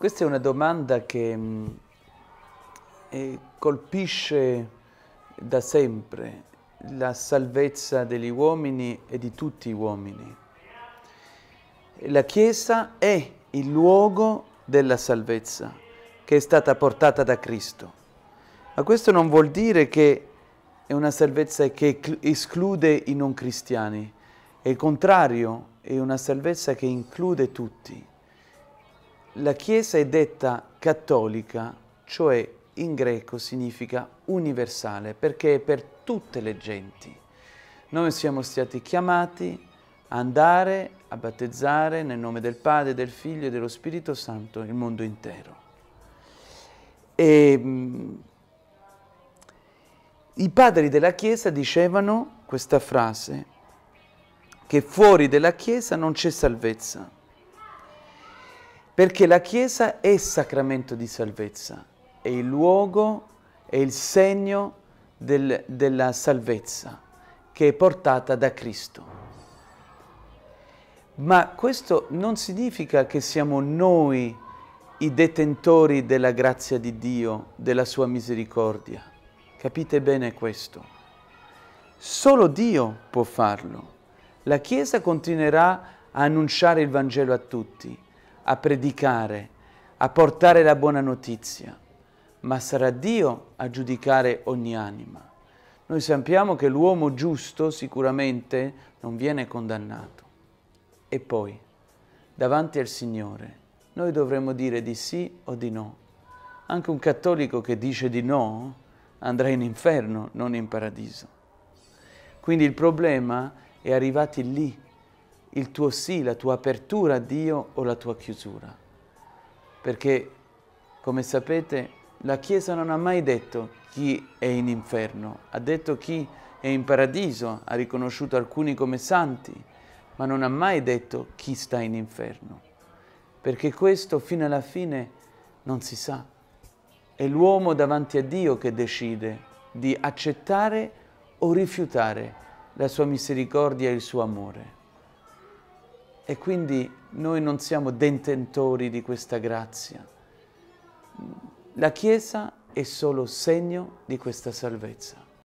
Questa è una domanda che mm, eh, colpisce da sempre la salvezza degli uomini e di tutti gli uomini. La Chiesa è il luogo della salvezza che è stata portata da Cristo. Ma questo non vuol dire che è una salvezza che esclude i non cristiani, è il contrario, è una salvezza che include tutti. La Chiesa è detta cattolica, cioè in greco significa universale, perché è per tutte le genti. Noi siamo stati chiamati a andare a battezzare nel nome del Padre, del Figlio e dello Spirito Santo il mondo intero. E, mm, I padri della Chiesa dicevano questa frase, che fuori della Chiesa non c'è salvezza perché la Chiesa è sacramento di salvezza, è il luogo, è il segno del, della salvezza che è portata da Cristo. Ma questo non significa che siamo noi i detentori della grazia di Dio, della sua misericordia. Capite bene questo. Solo Dio può farlo. La Chiesa continuerà a annunciare il Vangelo a tutti, a predicare, a portare la buona notizia, ma sarà Dio a giudicare ogni anima. Noi sappiamo che l'uomo giusto sicuramente non viene condannato. E poi, davanti al Signore, noi dovremmo dire di sì o di no. Anche un cattolico che dice di no andrà in inferno, non in paradiso. Quindi il problema è arrivati lì, il tuo sì, la tua apertura a Dio o la tua chiusura. Perché, come sapete, la Chiesa non ha mai detto chi è in inferno, ha detto chi è in paradiso, ha riconosciuto alcuni come santi, ma non ha mai detto chi sta in inferno. Perché questo fino alla fine non si sa. È l'uomo davanti a Dio che decide di accettare o rifiutare la sua misericordia e il suo amore. E quindi noi non siamo detentori di questa grazia. La Chiesa è solo segno di questa salvezza.